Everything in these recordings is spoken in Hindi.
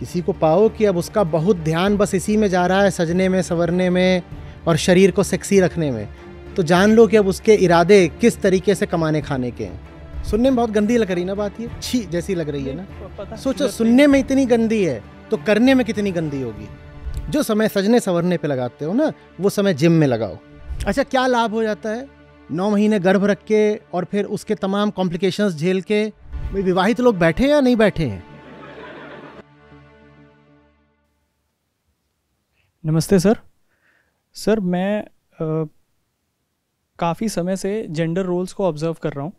किसी को पाओ कि अब उसका बहुत ध्यान बस इसी में जा रहा है सजने में संवरने में और शरीर को सेक्सी रखने में तो जान लो कि अब उसके इरादे किस तरीके से कमाने खाने के हैं सुनने में बहुत गंदी लग रही ना बात ये छी जैसी लग रही है ना सोचो सुनने में इतनी गंदी है तो करने में कितनी गंदी होगी जो समय सजने संवरने पर लगाते हो ना वो समय जिम में लगाओ अच्छा क्या लाभ हो जाता है नौ महीने गर्भ रख के और फिर उसके तमाम कॉम्प्लिकेशंस झेल के विवाहित लोग बैठे हैं या नहीं बैठे हैं नमस्ते सर सर मैं काफ़ी समय से जेंडर रोल्स को ऑब्ज़र्व कर रहा हूँ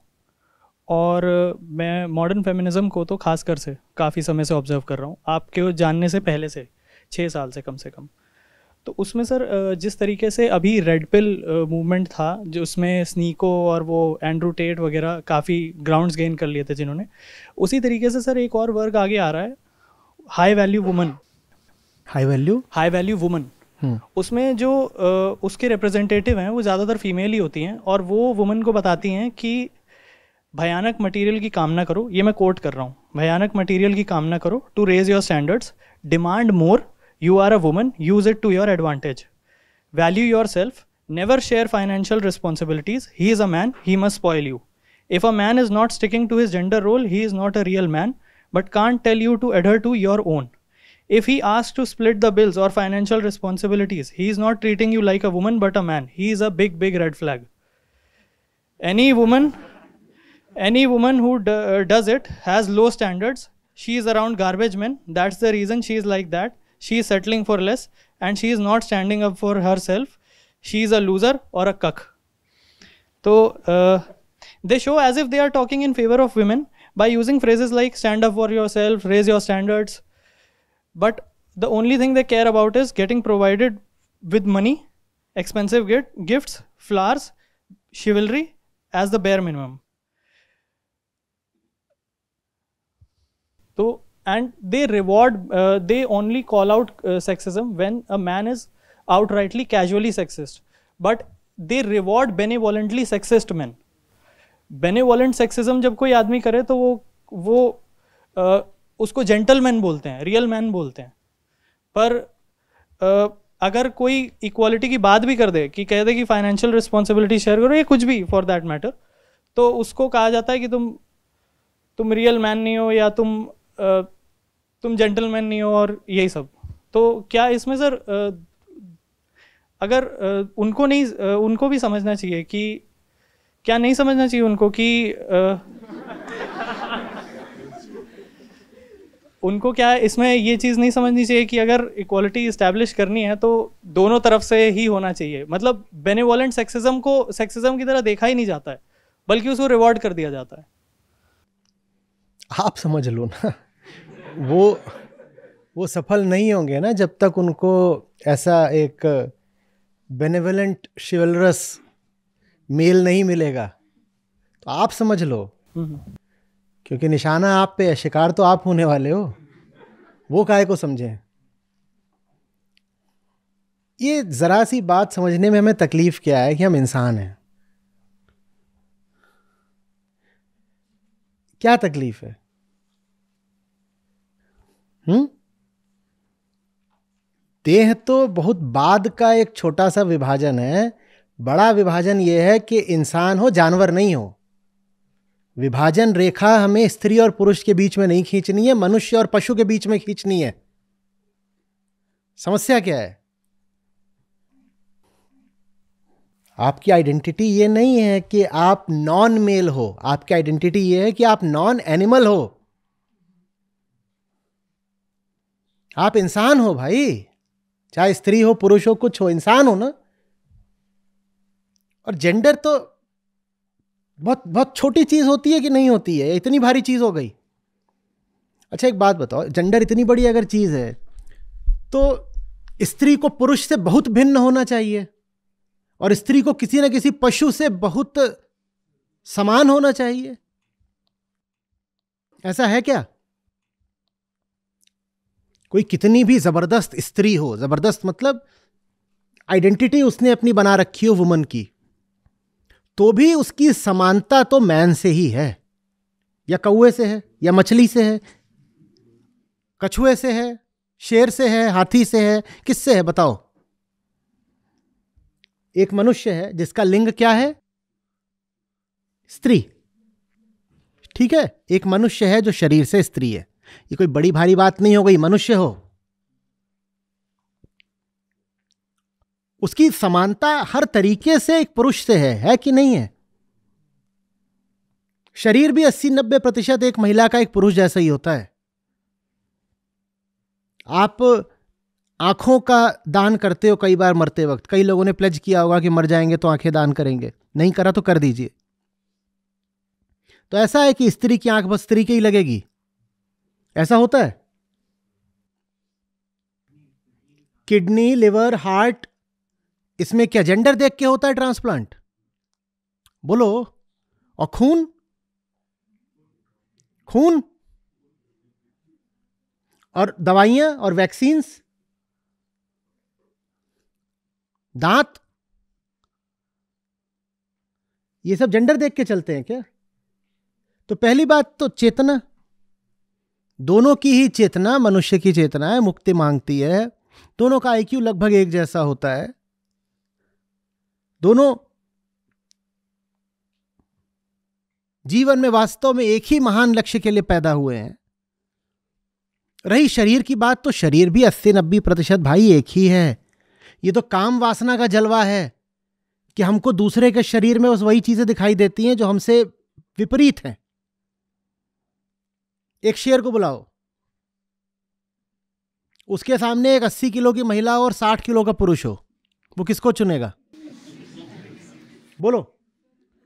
और मैं मॉडर्न फेमिनिज़म को तो खास कर से काफ़ी समय से ऑब्ज़र्व कर रहा हूँ आपके जानने से पहले से छः साल से कम से कम तो उसमें सर जिस तरीके से अभी रेड पिल मूवमेंट था जो उसमें स्नीको और वो एंड्रू टेट वगैरह काफ़ी ग्राउंड्स गेन कर लिए थे जिन्होंने उसी तरीके से सर एक और वर्ग आगे आ रहा है high value woman high value high value woman उसमें जो उसके रिप्रेजेंटेटिव हैं वो ज़्यादातर फीमेल ही होती हैं और वो वुमन को बताती हैं कि भयानक मटेरियल की कामना करो ये मैं कोट कर रहा हूँ भयानक मटेरियल की कामना करो to raise your standards demand more you are a woman use it to your advantage value yourself never share financial responsibilities he is a man he must spoil you if a man is not sticking to his gender role he is not a real man but can tell you to adhere to your own If he asks to split the bills or financial responsibilities, he is not treating you like a woman but a man. He is a big, big red flag. Any woman, any woman who d- uh, does it has low standards. She is around garbage men. That's the reason she is like that. She is settling for less and she is not standing up for herself. She is a loser or a cuck. So uh, they show as if they are talking in favor of women by using phrases like stand up for yourself, raise your standards, but the only thing they care about is getting provided with money expensive get, gifts flowers chivalry as the bare minimum so and they reward uh, they only call out uh, sexism when a man is outrightly casually sexist but they reward benevolently sexist men benevolent sexism जब कोई आदमी करे तो वो वो uh, उसको जेंटलमैन बोलते हैं रियल मैन बोलते हैं पर आ, अगर कोई इक्वालिटी की बात भी कर दे कि कह दे कि फाइनेंशियल रिस्पॉन्सिबिलिटी शेयर करो या कुछ भी फॉर दैट मैटर तो उसको कहा जाता है कि तुम तुम रियल मैन नहीं हो या तुम आ, तुम जेंटलमैन नहीं हो और यही सब तो क्या इसमें सर अगर उनको नहीं उनको भी समझना चाहिए कि क्या नहीं समझना चाहिए उनको कि उनको क्या है इसमें ये चीज़ नहीं समझनी चाहिए कि अगर इक्वालिटी इस्टेब्लिश करनी है तो दोनों तरफ से ही होना चाहिए मतलब बेनिवॉलेंट सेक्सिज्म को सेक्सिज्म की तरह देखा ही नहीं जाता है बल्कि उसको रिवॉर्ड कर दिया जाता है आप समझ लो ना वो वो सफल नहीं होंगे ना जब तक उनको ऐसा एक बेनिवलेंट शिवलरस मेल नहीं मिलेगा तो आप समझ लो हम्म। क्योंकि निशाना आप पे है शिकार तो आप होने वाले हो वो काय को समझें ये ज़रा सी बात समझने में हमें तकलीफ़ क्या है कि हम इंसान हैं क्या तकलीफ़ है हम्म देह तो बहुत बाद का एक छोटा सा विभाजन है बड़ा विभाजन यह है कि इंसान हो जानवर नहीं हो विभाजन रेखा हमें स्त्री और पुरुष के बीच में नहीं खींचनी है मनुष्य और पशु के बीच में खींचनी है समस्या क्या है आपकी आइडेंटिटी ये नहीं है कि आप नॉन मेल हो आपकी आइडेंटिटी ये है कि आप नॉन एनिमल हो आप इंसान हो भाई चाहे स्त्री हो पुरुष हो कुछ हो इंसान हो ना और जेंडर तो बहुत बहुत छोटी चीज़ होती है कि नहीं होती है इतनी भारी चीज़ हो गई अच्छा एक बात बताओ जेंडर इतनी बड़ी अगर चीज़ है तो स्त्री को पुरुष से बहुत भिन्न होना चाहिए और स्त्री को किसी ना किसी पशु से बहुत समान होना चाहिए ऐसा है क्या कोई कितनी भी ज़बरदस्त स्त्री हो ज़बरदस्त मतलब आइडेंटिटी उसने अपनी बना रखी हो वुमन की तो भी उसकी समानता तो मैन से ही है या कौए से है या मछली से है कछुए से है शेर से है हाथी से है किससे है बताओ एक मनुष्य है जिसका लिंग क्या है स्त्री ठीक है एक मनुष्य है जो शरीर से स्त्री है ये कोई बड़ी भारी बात नहीं हो गई मनुष्य हो उसकी समानता हर तरीके से एक पुरुष से है है कि नहीं है शरीर भी अस्सी नब्बे प्रतिशत एक महिला का एक पुरुष जैसा ही होता है आप आंखों का दान करते हो कई बार मरते वक्त कई लोगों ने प्लेज किया होगा कि मर जाएंगे तो आंखें दान करेंगे नहीं करा तो कर दीजिए तो ऐसा है कि स्त्री की आंख बस स्त्री के ही लगेगी ऐसा होता है किडनी लिवर हार्ट इसमें क्या जेंडर देख के होता है ट्रांसप्लांट बोलो और खून खून और दवाइयां और वैक्सीन्स दांत ये सब जेंडर देख के चलते हैं क्या तो पहली बात तो चेतना दोनों की ही चेतना मनुष्य की चेतना है मुक्ति मांगती है दोनों का आईक्यू लगभग एक जैसा होता है दोनों जीवन में वास्तव में एक ही महान लक्ष्य के लिए पैदा हुए हैं रही शरीर की बात तो शरीर भी अस्सी नब्बे प्रतिशत भाई एक ही है ये तो काम वासना का जलवा है कि हमको दूसरे के शरीर में बस वही चीजें दिखाई देती हैं जो हमसे विपरीत हैं एक शेर को बुलाओ उसके सामने एक अस्सी किलो की महिला और साठ किलो का पुरुष हो वो किसको चुनेगा बोलो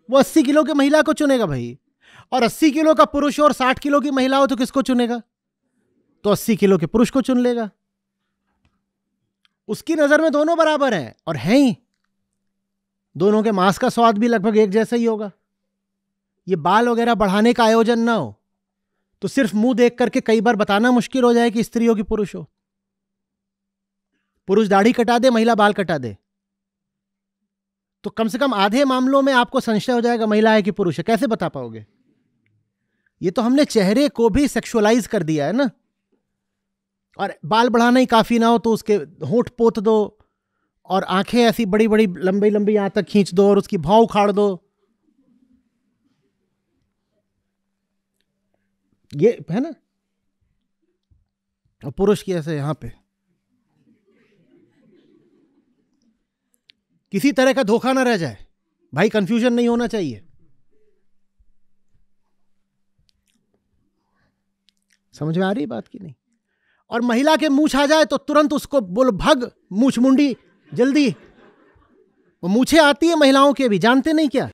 वो अस्सी किलो की महिला को चुनेगा भाई और अस्सी किलो का पुरुष और साठ किलो की महिला हो तो किसको चुनेगा तो अस्सी किलो के पुरुष को चुन लेगा उसकी नजर में दोनों बराबर हैं और हैं ही दोनों के मांस का स्वाद भी लगभग एक जैसा ही होगा ये बाल वगैरह बढ़ाने का आयोजन ना हो तो सिर्फ मुंह देख करके कई बार बताना मुश्किल हो जाए कि स्त्री हो कि पुरुष हो पुरुष दाढ़ी कटा दे महिला बाल कटा दे तो कम से कम आधे मामलों में आपको संशय हो जाएगा महिला है कि पुरुष है कैसे बता पाओगे ये तो हमने चेहरे को भी सेक्सुअलाइज कर दिया है ना और बाल बढ़ाना ही काफ़ी ना हो तो उसके होठ पोत दो और आंखें ऐसी बड़ी बड़ी लंबी लंबी यहां तक खींच दो और उसकी भाव उखाड़ दो ये है ना और पुरुष की ऐसे यहां पे किसी तरह का धोखा ना रह जाए भाई कंफ्यूजन नहीं होना चाहिए समझ में आ रही बात की नहीं और महिला के मूछ आ जाए तो तुरंत उसको बोल भग मूछ मुंडी जल्दी वो मूछे आती है महिलाओं के भी जानते नहीं क्या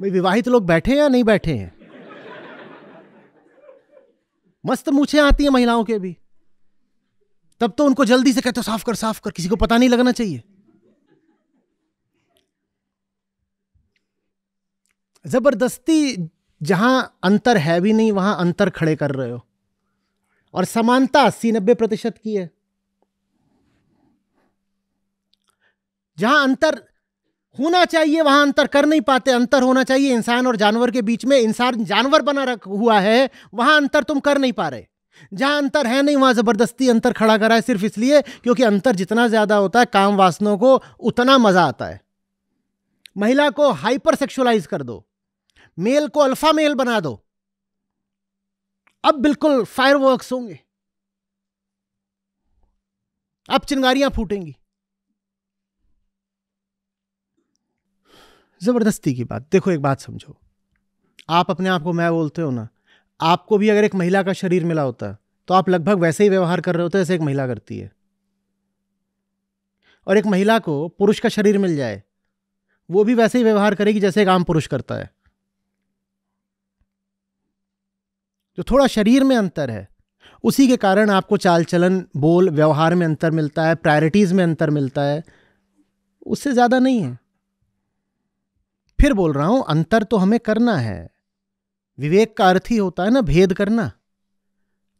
भाई विवाहित लोग बैठे हैं या नहीं बैठे हैं मस्त मूछे आती है महिलाओं के भी तब तो उनको जल्दी से कहते साफ कर साफ कर किसी को पता नहीं लगना चाहिए ज़बरदस्ती जहां अंतर है भी नहीं वहां अंतर खड़े कर रहे हो और समानता अस्सी नब्बे प्रतिशत की है जहां अंतर होना चाहिए वहां अंतर कर नहीं पाते अंतर होना चाहिए इंसान और जानवर के बीच में इंसान जानवर बना रख हुआ है वहां अंतर तुम कर नहीं पा रहे जहां अंतर है नहीं वहाँ ज़बरदस्ती अंतर खड़ा करा है सिर्फ इसलिए क्योंकि अंतर जितना ज़्यादा होता है काम वासनों को उतना मज़ा आता है महिला को हाइपर सेक्सुअलाइज कर दो मेल को अल्फा मेल बना दो अब बिल्कुल फायरवर्क्स होंगे अब चिंगारियां फूटेंगी जबरदस्ती की बात देखो एक बात समझो आप अपने आप को मैं बोलते हो ना आपको भी अगर एक महिला का शरीर मिला होता तो आप लगभग वैसे ही व्यवहार कर रहे होते जैसे एक महिला करती है और एक महिला को पुरुष का शरीर मिल जाए वो भी वैसे ही व्यवहार करेगी जैसे एक आम पुरुष करता है जो थोड़ा शरीर में अंतर है उसी के कारण आपको चाल चलन बोल व्यवहार में अंतर मिलता है प्रायोरिटीज़ में अंतर मिलता है उससे ज़्यादा नहीं है फिर बोल रहा हूँ अंतर तो हमें करना है विवेक का अर्थ ही होता है ना भेद करना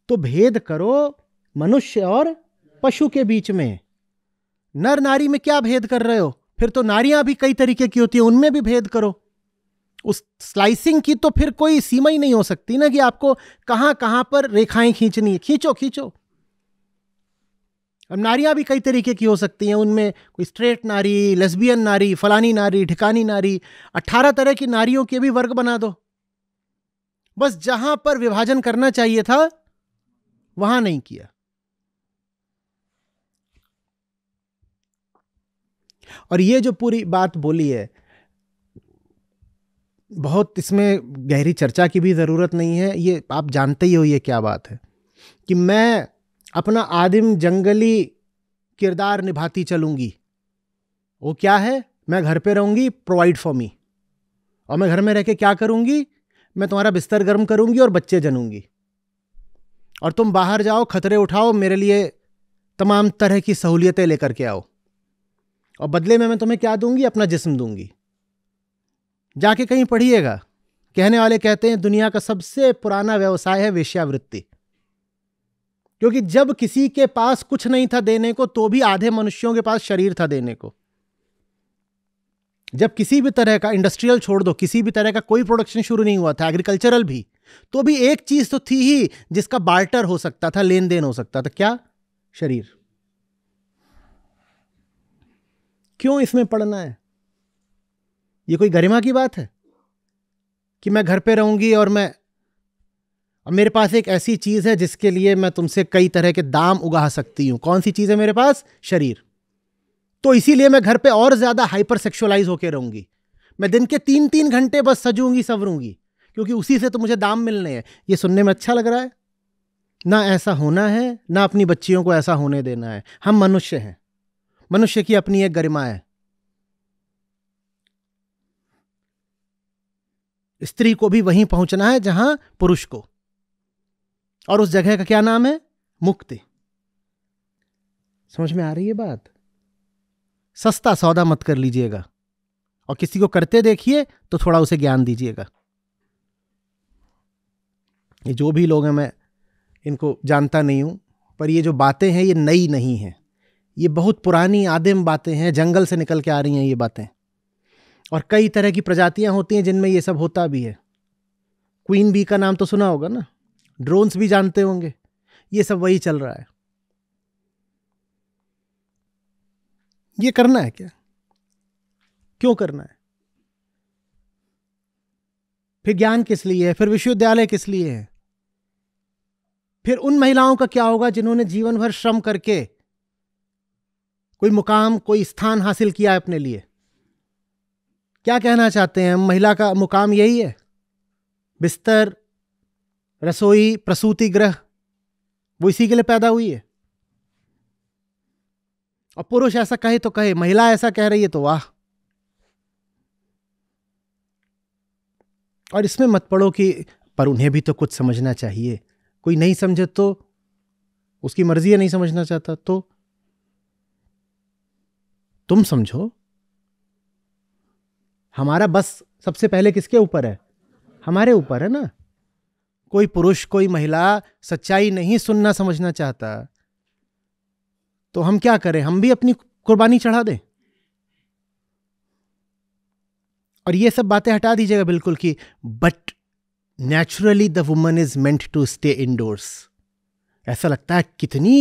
तो भेद करो मनुष्य और पशु के बीच में नर नारी में क्या भेद कर रहे हो फिर तो नारियां भी कई तरीके की होती है उनमें भी भेद करो उस स्लाइसिंग की तो फिर कोई सीमा ही नहीं हो सकती ना कि आपको कहां कहां पर रेखाएं खींचनी है खींचो खींचो अब नारियां भी कई तरीके की हो सकती हैं उनमें कोई स्ट्रेट नारी लेस्बियन नारी फलानी नारी ठिकानी नारी अट्ठारह तरह की नारियों के भी वर्ग बना दो बस जहां पर विभाजन करना चाहिए था वहां नहीं किया और ये जो पूरी बात बोली है बहुत इसमें गहरी चर्चा की भी ज़रूरत नहीं है ये आप जानते ही हो ये क्या बात है कि मैं अपना आदिम जंगली किरदार निभाती चलूँगी वो क्या है मैं घर पे रहूँगी प्रोवाइड फॉर मी और मैं घर में रह के क्या करूँगी मैं तुम्हारा बिस्तर गर्म करूँगी और बच्चे जनूँगी और तुम बाहर जाओ खतरे उठाओ मेरे लिए तमाम तरह की सहूलियतें लेकर के आओ और बदले में मैं तुम्हें क्या दूंगी अपना जिस्म दूंगी जाके कहीं पढ़िएगा कहने वाले कहते हैं दुनिया का सबसे पुराना व्यवसाय है वेश्यावृत्ति क्योंकि जब किसी के पास कुछ नहीं था देने को तो भी आधे मनुष्यों के पास शरीर था देने को जब किसी भी तरह का इंडस्ट्रियल छोड़ दो किसी भी तरह का कोई प्रोडक्शन शुरू नहीं हुआ था एग्रीकल्चरल भी तो भी एक चीज तो थी ही जिसका बार्टर हो सकता था लेन देन हो सकता था क्या शरीर क्यों इसमें पढ़ना है ये कोई गरिमा की बात है कि मैं घर पे रहूंगी और मैं और मेरे पास एक ऐसी चीज़ है जिसके लिए मैं तुमसे कई तरह के दाम उगा सकती हूं कौन सी चीज़ है मेरे पास शरीर तो इसीलिए मैं घर पे और ज़्यादा हाइपर सेक्शुअलाइज होकर रहूंगी मैं दिन के तीन तीन घंटे बस सजूंगी सवरूंगी क्योंकि उसी से तो मुझे दाम मिलने हैं ये सुनने में अच्छा लग रहा है ना ऐसा होना है ना अपनी बच्चियों को ऐसा होने देना है हम मनुष्य हैं मनुष्य की अपनी एक गरिमा है स्त्री को भी वहीं पहुंचना है जहां पुरुष को और उस जगह का क्या नाम है मुक्ति समझ में आ रही है बात सस्ता सौदा मत कर लीजिएगा और किसी को करते देखिए तो थोड़ा उसे ज्ञान दीजिएगा ये जो भी लोग हैं मैं इनको जानता नहीं हूं पर ये जो बातें हैं ये नई नहीं है ये बहुत पुरानी आदिम बातें हैं जंगल से निकल के आ रही हैं ये बातें और कई तरह की प्रजातियां होती हैं जिनमें ये सब होता भी है क्वीन बी का नाम तो सुना होगा ना ड्रोन्स भी जानते होंगे ये सब वही चल रहा है ये करना है क्या क्यों करना है फिर ज्ञान किस लिए है फिर विश्वविद्यालय किस लिए है फिर उन महिलाओं का क्या होगा जिन्होंने जीवन भर श्रम करके कोई मुकाम कोई स्थान हासिल किया है अपने लिए क्या कहना चाहते हैं महिला का मुकाम यही है बिस्तर रसोई प्रसूति ग्रह वो इसी के लिए पैदा हुई है और पुरुष ऐसा कहे तो कहे महिला ऐसा कह रही है तो वाह और इसमें मत पड़ो कि पर उन्हें भी तो कुछ समझना चाहिए कोई नहीं समझे तो उसकी मर्जी है नहीं समझना चाहता तो तुम समझो हमारा बस सबसे पहले किसके ऊपर है हमारे ऊपर है ना कोई पुरुष कोई महिला सच्चाई नहीं सुनना समझना चाहता तो हम क्या करें हम भी अपनी कुर्बानी चढ़ा दें और ये सब बातें हटा दीजिएगा बिल्कुल कि but naturally the woman is meant to stay indoors ऐसा लगता है कितनी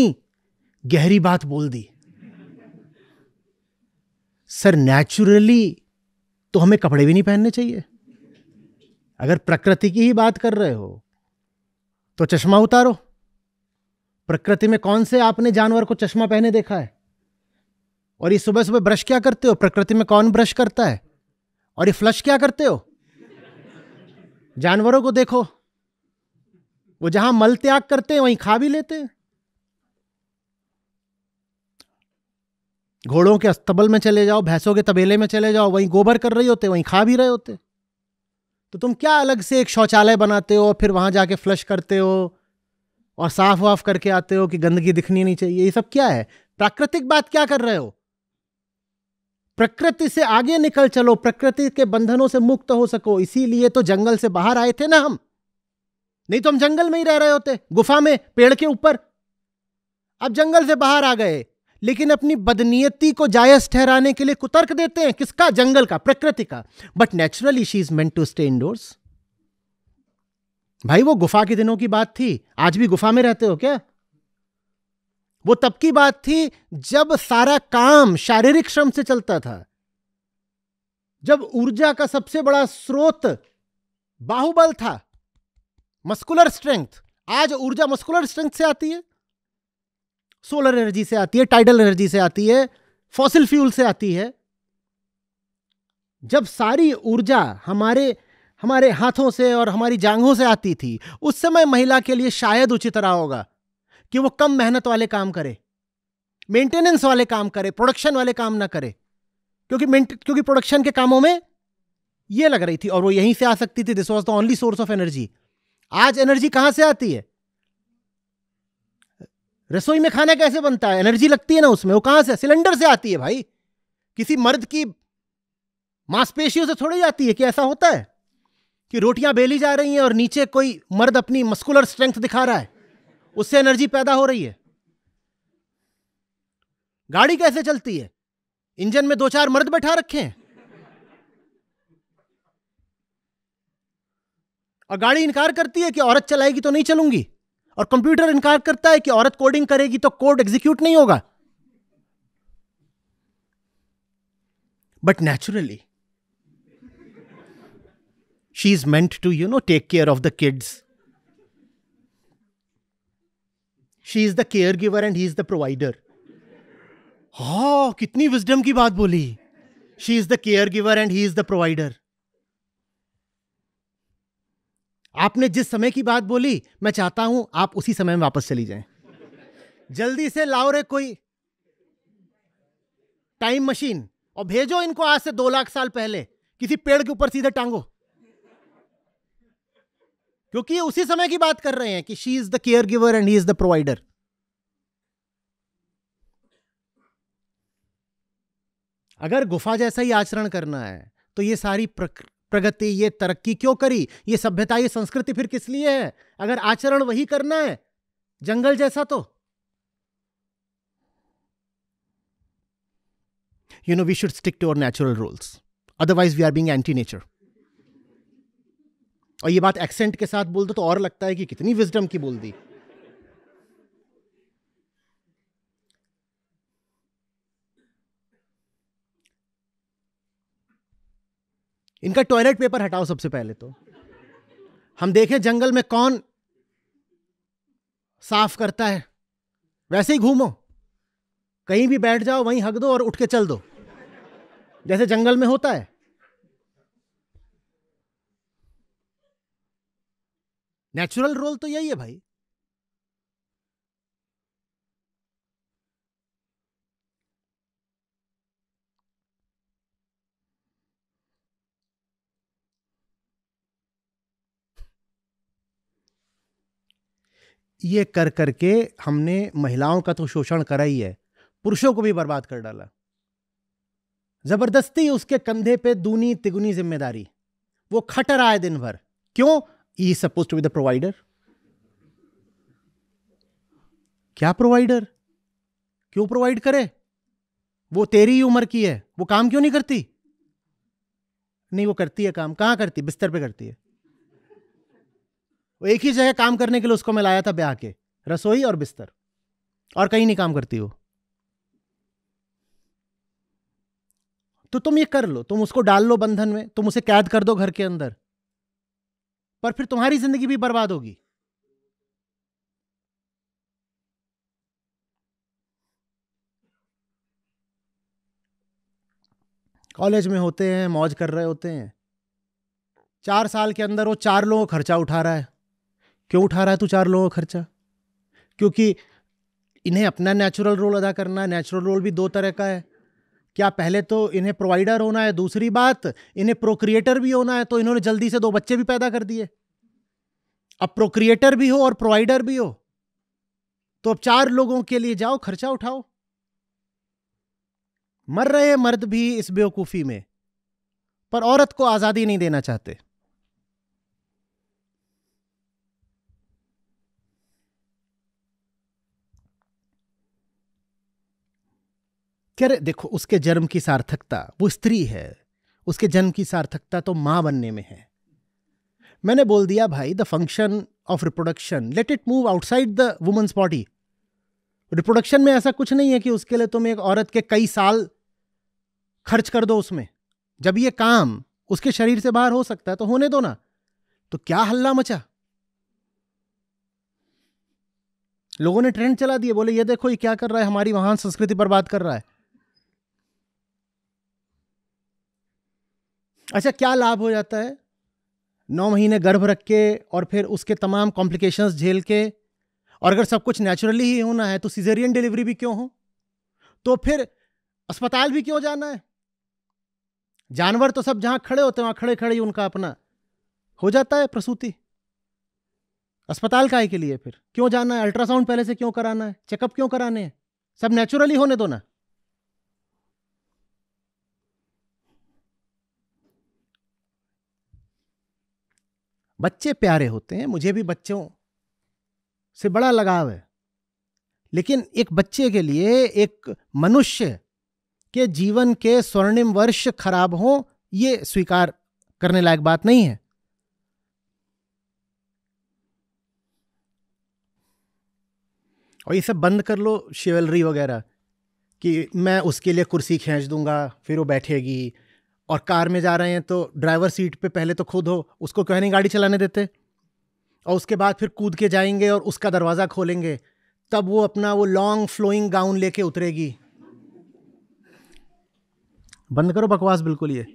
गहरी बात बोल दी सर नेचुरली तो हमें कपड़े भी नहीं पहनने चाहिए अगर प्रकृति की ही बात कर रहे हो तो चश्मा उतारो प्रकृति में कौन से आपने जानवर को चश्मा पहने देखा है और ये सुबह सुबह ब्रश क्या करते हो प्रकृति में कौन ब्रश करता है और ये फ्लश क्या करते हो जानवरों को देखो वो जहां मल त्याग करते हैं वहीं खा भी लेते हैं घोड़ों के अस्तबल में चले जाओ भैंसों के तबेले में चले जाओ वहीं गोबर कर रही होते वहीं खा भी रहे होते तो तुम क्या अलग से एक शौचालय बनाते हो फिर वहां जाके फ्लश करते हो और साफ वाफ करके आते हो कि गंदगी दिखनी नहीं चाहिए ये सब क्या है प्राकृतिक बात क्या कर रहे हो प्रकृति से आगे निकल चलो प्रकृति के बंधनों से मुक्त हो सको इसीलिए तो जंगल से बाहर आए थे ना हम नहीं तो हम जंगल में ही रह रहे होते गुफा में पेड़ के ऊपर अब जंगल से बाहर आ गए लेकिन अपनी बदनीयती को जायज ठहराने के लिए कुतर्क देते हैं किसका जंगल का प्रकृति का but naturally she is meant to stay indoors भाई वो गुफा के दिनों की बात थी आज भी गुफा में रहते हो क्या वो तब की बात थी जब सारा काम शारीरिक श्रम से चलता था जब ऊर्जा का सबसे बड़ा स्रोत बाहुबल था मस्कुलर स्ट्रेंथ आज ऊर्जा मस्कुलर स्ट्रेंथ से आती है सोलर एनर्जी से आती है टाइडल एनर्जी से आती है फॉसिल फ्यूल से आती है जब सारी ऊर्जा हमारे हमारे हाथों से और हमारी जांघों से आती थी उस समय महिला के लिए शायद उचित रहा होगा कि वो कम मेहनत वाले काम करे मेंटेनेंस वाले काम करे प्रोडक्शन वाले काम ना करे क्योंकि क्योंकि प्रोडक्शन के कामों में ये लग रही थी और वो यहीं से आ सकती थी this was the only source of energy आज एनर्जी कहां से आती है रसोई में खाना कैसे बनता है एनर्जी लगती है ना उसमें वो कहां से सिलेंडर से आती है भाई किसी मर्द की मांसपेशियों से थोड़ी जाती है कि ऐसा होता है कि रोटियां बेली जा रही हैं और नीचे कोई मर्द अपनी मस्कुलर स्ट्रेंथ दिखा रहा है उससे एनर्जी पैदा हो रही है गाड़ी कैसे चलती है इंजन में दो चार मर्द बैठा रखे हैं और गाड़ी इनकार करती है कि औरत चलाएगी तो नहीं चलूंगी और कंप्यूटर इनकार करता है कि औरत कोडिंग करेगी तो कोड एग्जीक्यूट नहीं होगा but naturally she is meant to you know take care of the kids she is the care giver and he is the provider हा कितनी विजडम की बात बोली she is the care giver and he is the provider आपने जिस समय की बात बोली मैं चाहता हूं आप उसी समय में वापस चली जाएं जल्दी से लाओ रे कोई टाइम मशीन और भेजो इनको आज से दो लाख साल पहले किसी पेड़ के ऊपर सीधे टांगो क्योंकि ये उसी समय की बात कर रहे हैं कि she is the care giver and he is the provider अगर गुफा जैसा ही आचरण करना है तो ये सारी प्रक्रिया प्रगति ये तरक्की क्यों करी ये सभ्यता ये संस्कृति फिर किस लिए है अगर आचरण वही करना है जंगल जैसा तो you know we should stick to our natural rules otherwise we are being anti nature और ये बात एक्सेंट के साथ बोल दो तो और लगता है कि कितनी विजडम की बोल दी इनका टॉयलेट पेपर हटाओ सबसे पहले तो हम देखें जंगल में कौन साफ करता है वैसे ही घूमो कहीं भी बैठ जाओ वहीं हक दो और उठ के चल दो जैसे जंगल में होता है नेचुरल रोल तो यही है भाई ये कर करके हमने महिलाओं का तो शोषण करा ही है पुरुषों को भी बर्बाद कर डाला जबरदस्ती उसके कंधे पे दूनी तिगुनी जिम्मेदारी वो खट रहा है दिन भर क्यों he suppose to be the provider क्या प्रोवाइडर क्यों प्रोवाइड करे वो तेरी ही उम्र की है वो काम क्यों नहीं करती नहीं वो करती है काम कहां करती बिस्तर पे करती है वो एक ही जगह काम करने के लिए उसको मैं लाया था ब्याह के रसोई और बिस्तर और कहीं नहीं काम करती हो तो तुम ये कर लो तुम उसको डाल लो बंधन में तुम उसे कैद कर दो घर के अंदर पर फिर तुम्हारी जिंदगी भी बर्बाद होगी कॉलेज में होते हैं मौज कर रहे होते हैं चार साल के अंदर वो चार लोगों खर्चा उठा रहा है क्यों उठा रहा है तू चार लोगों का खर्चा क्योंकि इन्हें अपना नेचुरल रोल अदा करना है नेचुरल रोल भी दो तरह का है क्या पहले तो इन्हें प्रोवाइडर होना है दूसरी बात इन्हें प्रोक्रिएटर भी होना है तो इन्होंने जल्दी से दो बच्चे भी पैदा कर दिए अब प्रोक्रिएटर भी हो और प्रोवाइडर भी हो तो अब चार लोगों के लिए जाओ खर्चा उठाओ मर रहे मर्द भी इस बेवकूफ़ी में पर औरत को आज़ादी नहीं देना चाहते कह रहे देखो उसके जन्म की सार्थकता वो स्त्री है उसके जन्म की सार्थकता तो मां बनने में है मैंने बोल दिया भाई the function of reproduction let it move outside the women's body reproduction में ऐसा कुछ नहीं है कि उसके लिए तुम एक औरत के कई साल खर्च कर दो उसमें जब ये काम उसके शरीर से बाहर हो सकता है तो होने दो ना तो क्या हल्ला मचा लोगों ने ट्रेंड चला दिए बोले ये देखो ये क्या कर रहा है हमारी वहां संस्कृति पर बात कर रहा है अच्छा क्या लाभ हो जाता है नौ महीने गर्भ रख के और फिर उसके तमाम कॉम्प्लिकेशंस झेल के और अगर सब कुछ नेचुरली ही होना है तो सीजेरियन डिलीवरी भी क्यों हो तो फिर अस्पताल भी क्यों जाना है जानवर तो सब जहां खड़े होते हैं वहां खड़े खड़े ही उनका अपना हो जाता है प्रसूति अस्पताल ही के लिए फिर क्यों जाना है अल्ट्रासाउंड पहले से क्यों कराना है चेकअप क्यों कराने हैं सब नेचुरली होने दो ना बच्चे प्यारे होते हैं मुझे भी बच्चों से बड़ा लगाव है लेकिन एक बच्चे के लिए एक मनुष्य के जीवन के स्वर्णिम वर्ष खराब हो ये स्वीकार करने लायक बात नहीं है और ये सब बंद कर लो शिवलरी वगैरह कि मैं उसके लिए कुर्सी खींच दूंगा फिर वो बैठेगी और कार में जा रहे हैं तो ड्राइवर सीट पे पहले तो खुद हो उसको क्यों नहीं गाड़ी चलाने देते और उसके बाद फिर कूद के जाएंगे और उसका दरवाज़ा खोलेंगे तब वो अपना वो लॉन्ग फ्लोइंग गाउन लेके उतरेगी बंद करो बकवास बिल्कुल ये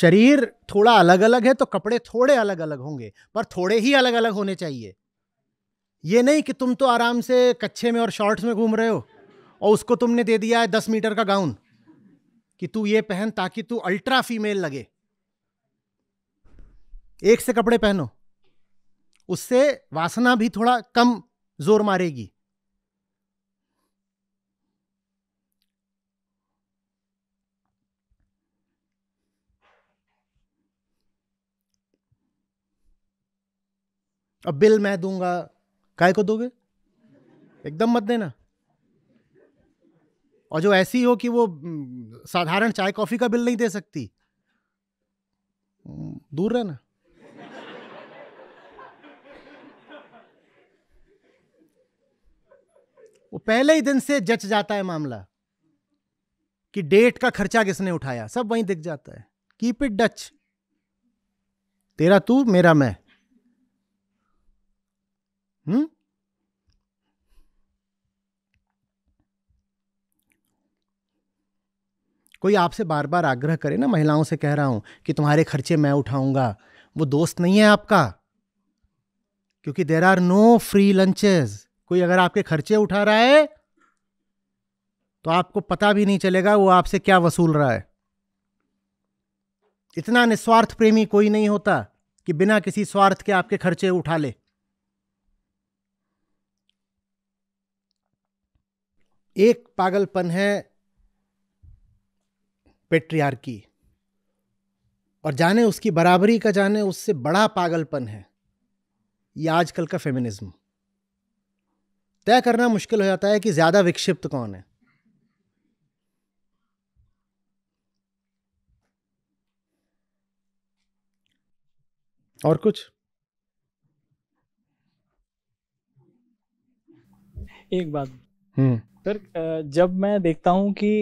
शरीर थोड़ा अलग अलग है तो कपड़े थोड़े अलग अलग होंगे पर थोड़े ही अलग अलग होने चाहिए ये नहीं कि तुम तो आराम से कच्छे में और शॉर्ट्स में घूम रहे हो और उसको तुमने दे दिया है दस मीटर का गाउन कि तू ये पहन ताकि तू अल्ट्रा फीमेल लगे एक से कपड़े पहनो उससे वासना भी थोड़ा कम जोर मारेगी अब बिल मैं दूंगा काय को दोगे एकदम मत देना और जो ऐसी हो कि वो साधारण चाय कॉफ़ी का बिल नहीं दे सकती दूर रहना वो पहले ही दिन से जच जाता है मामला कि डेट का खर्चा किसने उठाया सब वहीं दिख जाता है कीप इट डच तेरा तू मेरा मैं हम्म कोई आपसे बार बार आग्रह करे ना महिलाओं से कह रहा हूं कि तुम्हारे खर्चे मैं उठाऊंगा वो दोस्त नहीं है आपका क्योंकि there are no free lunches कोई अगर आपके खर्चे उठा रहा है तो आपको पता भी नहीं चलेगा वो आपसे क्या वसूल रहा है इतना निस्वार्थ प्रेमी कोई नहीं होता कि बिना किसी स्वार्थ के आपके खर्चे उठा ले एक पागलपन है पेट्रियार्की और जाने उसकी बराबरी का जाने उससे बड़ा पागलपन है ये आजकल का फेमिनिज्म तय करना मुश्किल हो जाता है कि ज़्यादा विक्षिप्त कौन है और कुछ एक बात हम्म सर जब मैं देखता हूं कि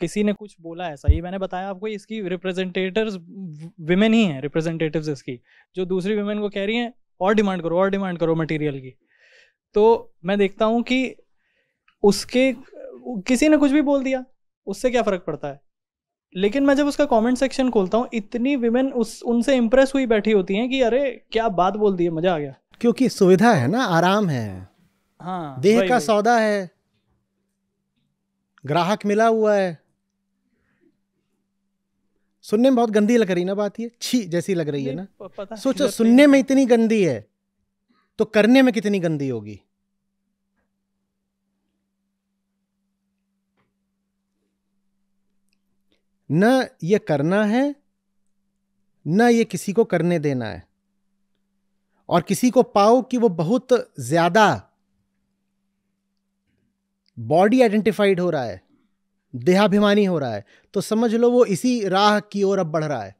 किसी ने कुछ बोला ऐसा ये मैंने बताया आपको इसकी रिप्रेजेंटेटर्स विमेन ही हैं रिप्रेजेंटेटिव्स इसकी जो दूसरी विमेन को कह रही हैं और डिमांड करो और डिमांड करो मटेरियल की तो मैं देखता हूँ कि उसके किसी ने कुछ भी बोल दिया उससे क्या फ़र्क पड़ता है लेकिन मैं जब उसका कमेंट सेक्शन खोलता हूँ इतनी विमेन उस उनसे इम्प्रेस हुई बैठी होती हैं कि अरे क्या बात बोल दी है मज़ा आ गया क्योंकि सुविधा है ना आराम है हाँ देह का सौदा है ग्राहक मिला हुआ है सुनने में बहुत गंदी लग रही ना बात ये छी जैसी लग रही है ना सोचो सुनने में इतनी गंदी है तो करने में कितनी गंदी होगी न ये करना है न ये किसी को करने देना है और किसी को पाओ कि वो बहुत ज्यादा बॉडी आइडेंटिफाइड हो रहा है देहाभिमानी हो रहा है तो समझ लो वो इसी राह की ओर अब बढ़ रहा है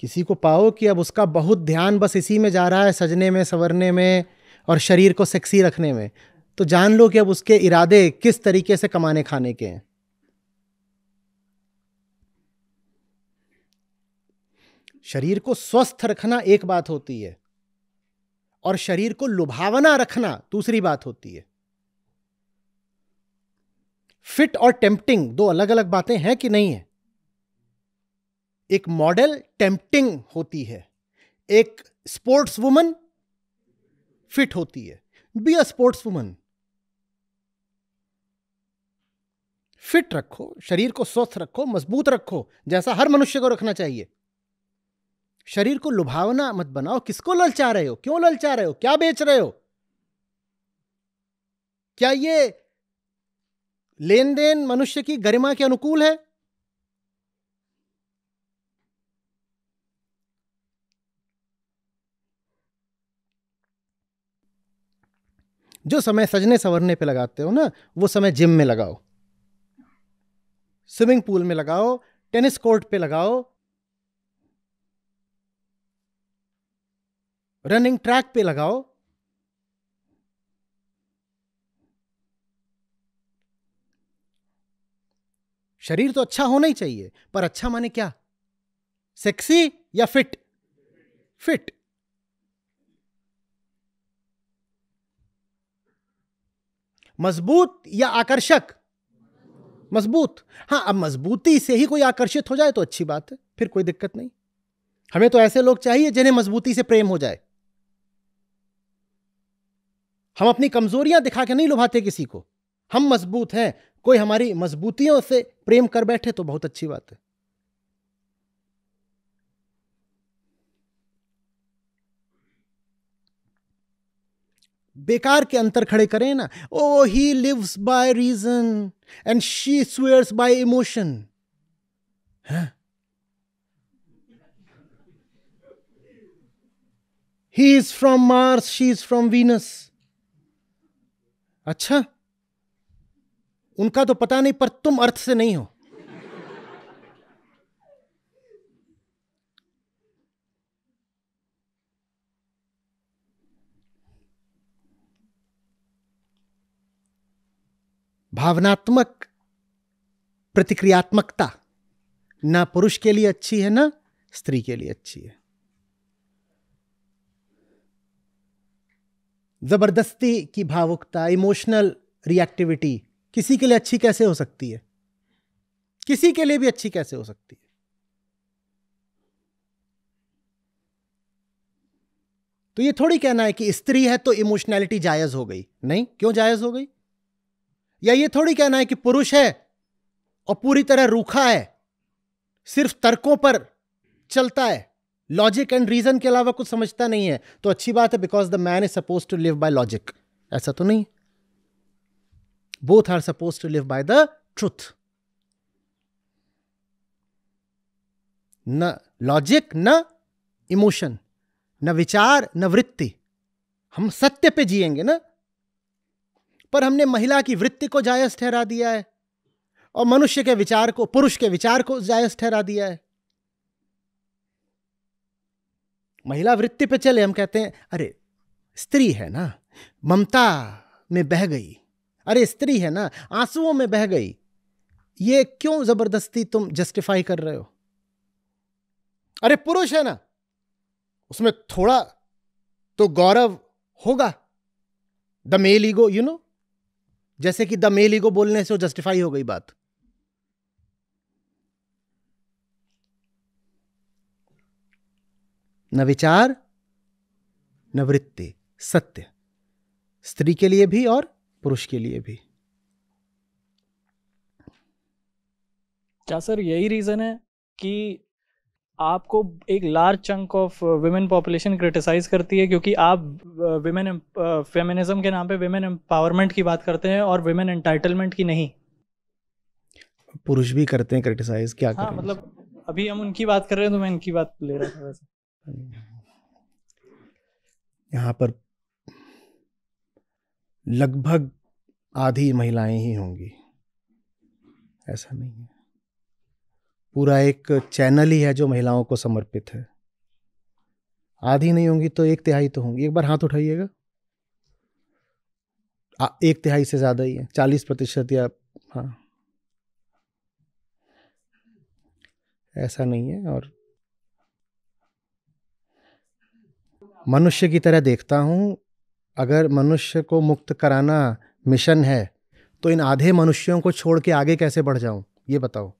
किसी को पाओ कि अब उसका बहुत ध्यान बस इसी में जा रहा है सजने में संवरने में और शरीर को सेक्सी रखने में तो जान लो कि अब उसके इरादे किस तरीके से कमाने खाने के हैं शरीर को स्वस्थ रखना एक बात होती है और शरीर को लुभावना रखना दूसरी बात होती है फिट और टेम्पटिंग दो अलग अलग बातें हैं कि नहीं है एक मॉडल टेम्पटिंग होती है एक स्पोर्ट्स वुमन फिट होती है be a sports woman fit रखो शरीर को स्वस्थ रखो मजबूत रखो जैसा हर मनुष्य को रखना चाहिए शरीर को लुभावना मत बनाओ किसको ललचा रहे हो क्यों ललचा रहे हो क्या बेच रहे हो क्या ये लेन देन मनुष्य की गरिमा के अनुकूल है जो समय सजने संवरने पे लगाते हो ना वो समय जिम में लगाओ स्विमिंग पूल में लगाओ टेनिस कोर्ट पे लगाओ रनिंग ट्रैक पे लगाओ शरीर तो अच्छा होना ही चाहिए पर अच्छा माने क्या सेक्सी या फिट फिट मजबूत या आकर्षक मजबूत हां अब मजबूती से ही कोई आकर्षित हो जाए तो अच्छी बात है फिर कोई दिक्कत नहीं हमें तो ऐसे लोग चाहिए जिन्हें मजबूती से प्रेम हो जाए हम अपनी कमजोरियां दिखा के नहीं लुभाते किसी को हम मजबूत हैं कोई हमारी मजबूतियों से प्रेम कर बैठे तो बहुत अच्छी बात है बेकार के अंतर खड़े करें ना oh he lives by reason and she swears by emotion he is from Mars she is from Venus अच्छा उनका तो पता नहीं पर तुम अर्थ से नहीं हो भावनात्मक प्रतिक्रियात्मकता ना पुरुष के लिए अच्छी है ना स्त्री के लिए अच्छी है ज़बरदस्ती की भावुकता इमोशनल रिएक्टिविटी किसी के लिए अच्छी कैसे हो सकती है किसी के लिए भी अच्छी कैसे हो सकती है तो ये थोड़ी कहना है कि स्त्री है तो इमोशनैलिटी जायज हो गई नहीं क्यों जायज हो गई या ये थोड़ी कहना है कि पुरुष है और पूरी तरह रूखा है सिर्फ तर्कों पर चलता है लॉजिक एंड रीजन के अलावा कुछ समझता नहीं है तो अच्छी बात है because the man is suppose to live by logic ऐसा तो नहीं both are suppose to live by the truth न लॉजिक न इमोशन न विचार न वृत्ति हम सत्य पे जिएंगे ना पर हमने महिला की वृत्ति को जायज ठहरा दिया है और मनुष्य के विचार को पुरुष के विचार को जायज ठहरा दिया है महिला वृत्ति पे चले हम कहते हैं अरे स्त्री है ना ममता में बह गई अरे स्त्री है ना आंसुओं में बह गई ये क्यों जबरदस्ती तुम जस्टिफाई कर रहे हो अरे पुरुष है ना उसमें थोड़ा तो गौरव होगा the male ego you know जैसे कि द मेल ईगो बोलने से जस्टिफाई हो गई बात न विचार न वृत्ति सत्य स्त्री के लिए भी और पुरुष के लिए भी क्या सर यही रीजन है कि आपको एक large chunk of women population criticise करती है क्योंकि आप वुमेन uh, फेमिनिज्म uh, के नाम पे वुमेन एम्पावरमेंट की बात करते हैं और वुमेन एंटाइटलमेंट की नहीं पुरुष भी करते हैं क्रिटिसाइज क्या हाँ, मतलब अभी हम उनकी बात कर रहे हैं तो मैं इनकी बात ले रहा था वैसे यहाँ पर लगभग आधी महिलाएं ही होंगी ऐसा नहीं है पूरा एक चैनल ही है जो महिलाओं को समर्पित है आधी नहीं होंगी तो एक तिहाई तो होंगी एक बार हाथ उठाइएगा एक तिहाई से ज़्यादा ही है चालीस प्रतिशत या हाँ ऐसा नहीं है और मनुष्य की तरह देखता हूँ अगर मनुष्य को मुक्त कराना मिशन है तो इन आधे मनुष्यों को छोड़ के आगे कैसे बढ़ जाऊं ये बताओ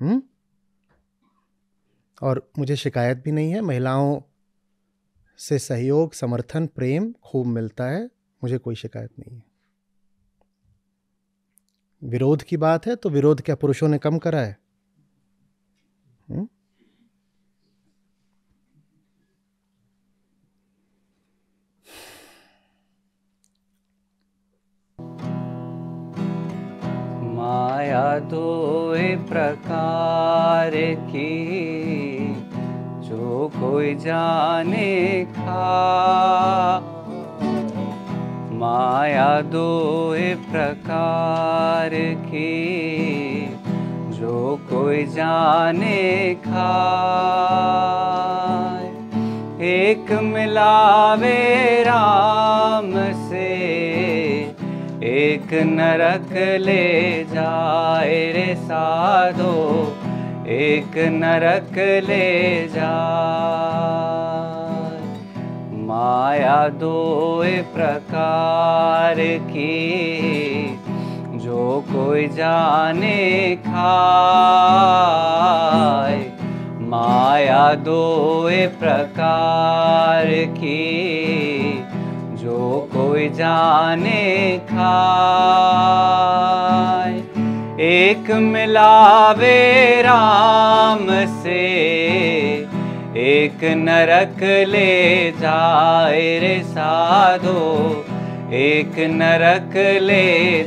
हम्म और मुझे शिकायत भी नहीं है महिलाओं से सहयोग समर्थन प्रेम खूब मिलता है मुझे कोई शिकायत नहीं है विरोध की बात है तो विरोध क्या पुरुषों ने कम करा है माया दो तो प्रकार की जो कोई जाने खा माया दो प्रकार की जो कोई जाने खा एक मिलावे राम से एक नरक साथ ले जाए रे साधो एक नरक ले जाए माया दो प्रकार की जो कोई जाने खाए माया दो प्रकार की कोई जाने खाए एक मिलावे राम से एक नरक ले जाए रे साधो एक नरक ले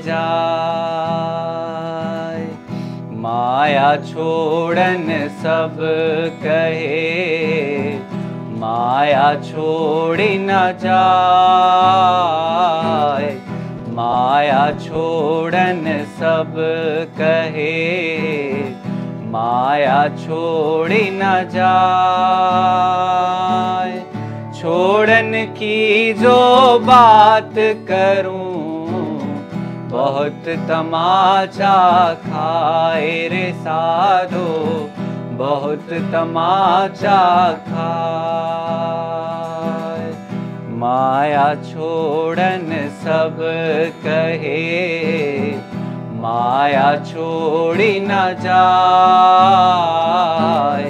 जाए माया छोड़न सब कहे माया छोड़ी न जाए माया छोड़न सब कहे माया छोड़ी न जाए छोड़न की जो बात करूं बहुत तमाचा खाए रे साधो बहुत तमाचा खा माया छोड़न सब कहे माया छोड़ी न जाए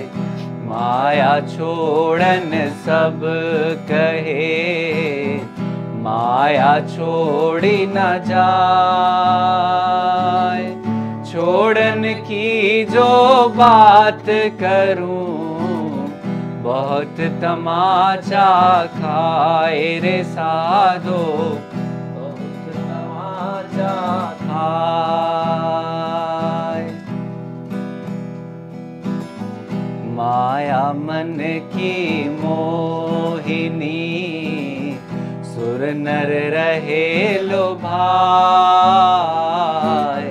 माया छोड़न सब कहे माया छोड़ी न जाए छोड़न की जो बात करूं बहुत तमाचा खाए, रे साधो बहुत तमाचा खाए माया मन की मोहिनी सुर रहे लो भाई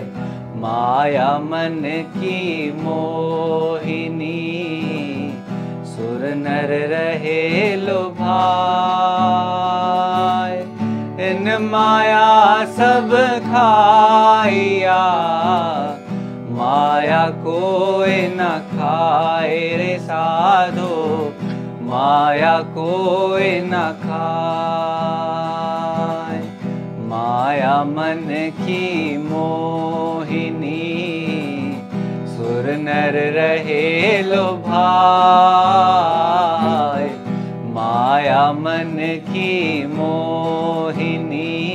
माया मन की मोहिनी नर रहे लुभाए इन माया सब खाइया माया कोई न खाए रे साधो माया कोई न खाए माया मन की मोहिनी नर रहे लो भाई माया मन की मोहिनी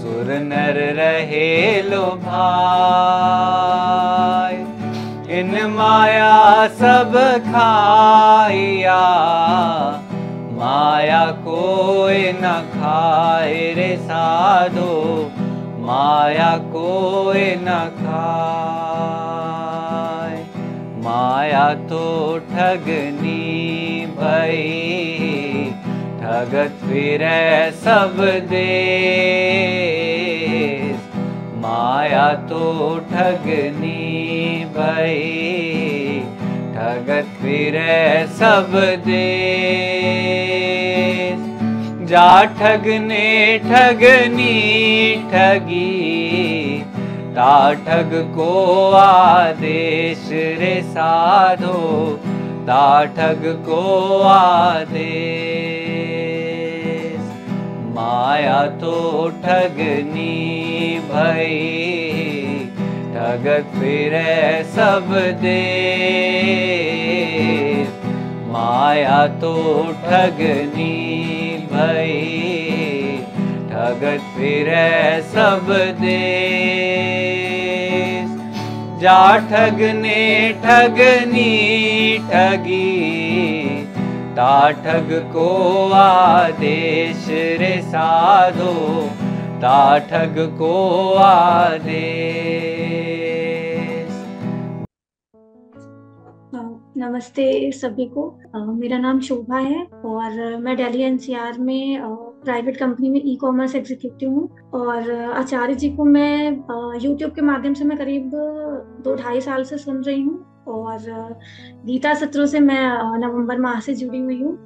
सुर नर रहे लो भाई इन माया सब खाइया माया कोई न खाए रे साधो माया कोई न खाए माया तो ठगनी ठगत फिर सब दे माया तो भई ठगत फिर सब दे ठगने ठगनी ठगी ताठग को आदेश रे साधो ताठग को आदेश माया तो ठगनी भई फिर सब दे माया तो ठगनी ठगत फिर सब देश जा ठगने ठगनी ठगी ता ठग को आदेश रे साधो ता ठग को आदेश नमस्ते सभी को मेरा नाम शोभा है और मैं दिल्ली एनसीआर में आ, प्राइवेट कंपनी में ई कॉमर्स एग्जीक्यूटिव हूँ और आचार्य जी को मैं यूट्यूब के माध्यम से मैं करीब दो ढाई साल से सुन रही हूँ और गीता सत्रों से मैं नवंबर माह से जुड़ी हुई हूँ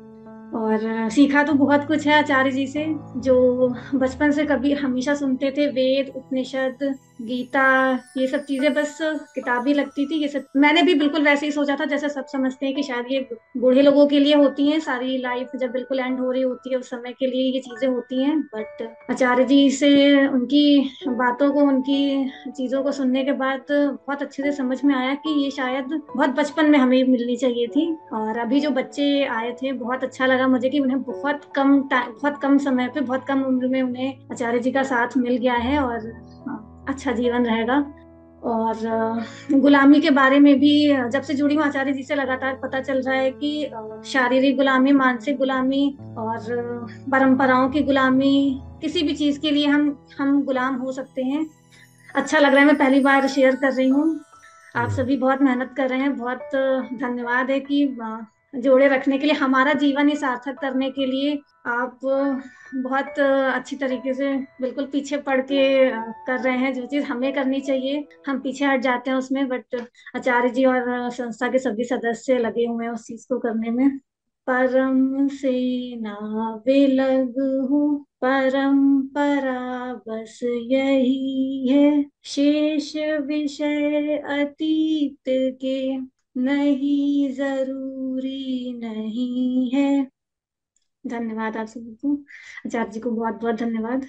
और सीखा तो बहुत कुछ है आचार्य जी से जो बचपन से कभी हमेशा सुनते थे वेद उपनिषद गीता ये सब चीजें बस किताबी लगती थी ये सब मैंने भी बिल्कुल वैसे ही सोचा था जैसे सब समझते हैं कि शायद ये बूढ़े लोगों के लिए होती हैं सारी लाइफ जब बिल्कुल एंड हो रही होती है उस समय के लिए ये चीजें होती हैं बट आचार्य जी से उनकी बातों को उनकी चीजों को सुनने के बाद बहुत अच्छे से समझ में आया कि ये शायद बहुत बचपन में हमें मिलनी चाहिए थी और अभी जो बच्चे आए थे बहुत अच्छा लगा मुझे कि उन्हें बहुत कम बहुत कम समय पे बहुत कम उम्र में उन्हें आचार्य जी का साथ मिल गया है और हाँ। अच्छा जीवन रहेगा और गुलामी के बारे में भी जब से जुड़ी हूँ आचार्य जी से लगातार पता चल रहा है कि शारीरिक गुलामी मानसिक गुलामी और परंपराओं की गुलामी किसी भी चीज के लिए हम हम गुलाम हो सकते हैं अच्छा लग रहा है मैं पहली बार शेयर कर रही हूँ आप हम्म। सभी बहुत मेहनत कर रहे हैं बहुत धन्यवाद है कि जोड़े रखने के लिए हमारा जीवन ही सार्थक करने के लिए आप बहुत अच्छी तरीके से बिल्कुल पीछे पड़ के कर रहे हैं जो चीज हमें करनी चाहिए हम पीछे हट जाते हैं उसमें बट आचार्य जी और संस्था के सभी सदस्य लगे हुए हैं उस चीज को करने में परम सेना विलग हूँ परंपरा बस यही है शेष विषय अतीत के नहीं जरूरी नहीं है धन्यवाद आप सबको आचार्य जी को बहुत बहुत धन्यवाद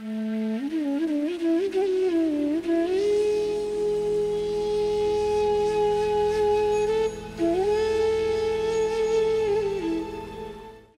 Mm-hmm.